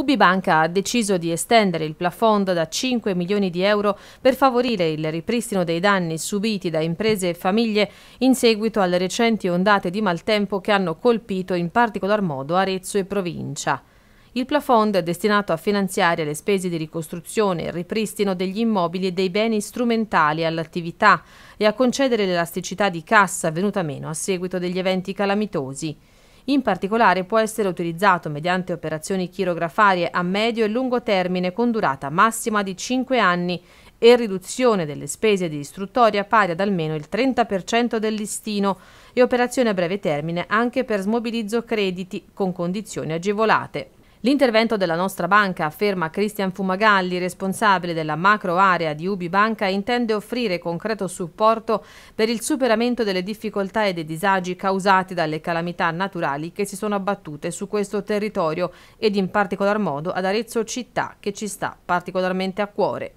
Ubibanca ha deciso di estendere il plafond da 5 milioni di euro per favorire il ripristino dei danni subiti da imprese e famiglie in seguito alle recenti ondate di maltempo che hanno colpito in particolar modo Arezzo e provincia. Il plafond è destinato a finanziare le spese di ricostruzione e ripristino degli immobili e dei beni strumentali all'attività e a concedere l'elasticità di cassa venuta meno a seguito degli eventi calamitosi. In particolare può essere utilizzato mediante operazioni chirografarie a medio e lungo termine con durata massima di 5 anni e riduzione delle spese di istruttoria pari ad almeno il 30% del listino e operazioni a breve termine anche per smobilizzo crediti con condizioni agevolate. L'intervento della nostra banca, afferma Cristian Fumagalli, responsabile della macro area di Ubi Banca, intende offrire concreto supporto per il superamento delle difficoltà e dei disagi causati dalle calamità naturali che si sono abbattute su questo territorio ed in particolar modo ad Arezzo città che ci sta particolarmente a cuore.